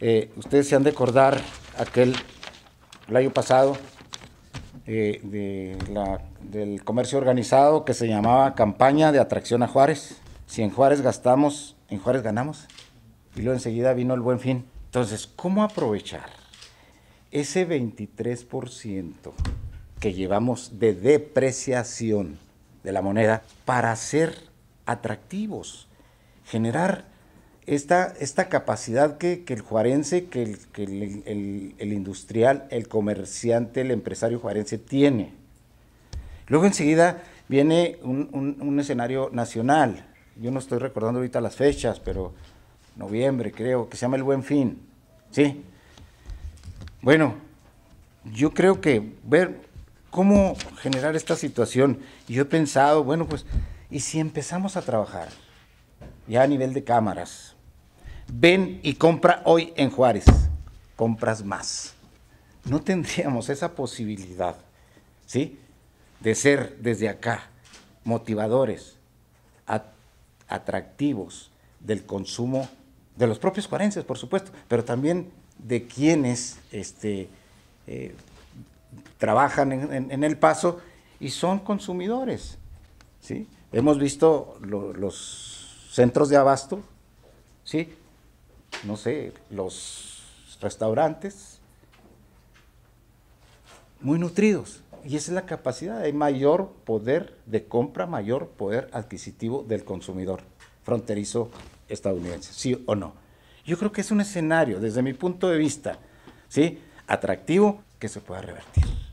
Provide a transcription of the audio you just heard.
Eh, ustedes se han de acordar aquel, el año pasado, eh, del comercio organizado que se llamaba Campaña de Atracción a Juárez. Si en Juárez gastamos, en Juárez ganamos. Y luego enseguida vino el buen fin. Entonces, ¿cómo aprovechar ese 23% que llevamos de depreciación de la moneda para ser atractivos, generar esta, capacidad que, el juarense, que, el, industrial, el comerciante, el empresario juarense tiene. Luego enseguida viene un, escenario nacional. Yo no estoy recordando ahorita las fechas, pero noviembre creo, que se llama el Buen Fin. ¿Sí? Bueno, yo creo que ver cómo generar esta situación. Y yo he pensado, bueno, pues, ¿y si empezamos a trabajar? ya a nivel de cámaras. Ven y compra hoy en Juárez. Compras más. No tendríamos esa posibilidad, ¿sí? De ser desde acá motivadores, atractivos del consumo de los propios juarenses, por supuesto, pero también de quienes este, eh, trabajan en, El Paso y son consumidores. ¿sí? Hemos visto los centros de abasto, ¿sí? no sé, los restaurantes muy nutridos. Y esa es la capacidad, de mayor poder de compra, mayor poder adquisitivo del consumidor fronterizo estadounidense, sí o no. Yo creo que es un escenario, desde mi punto de vista, ¿sí? atractivo que se pueda revertir.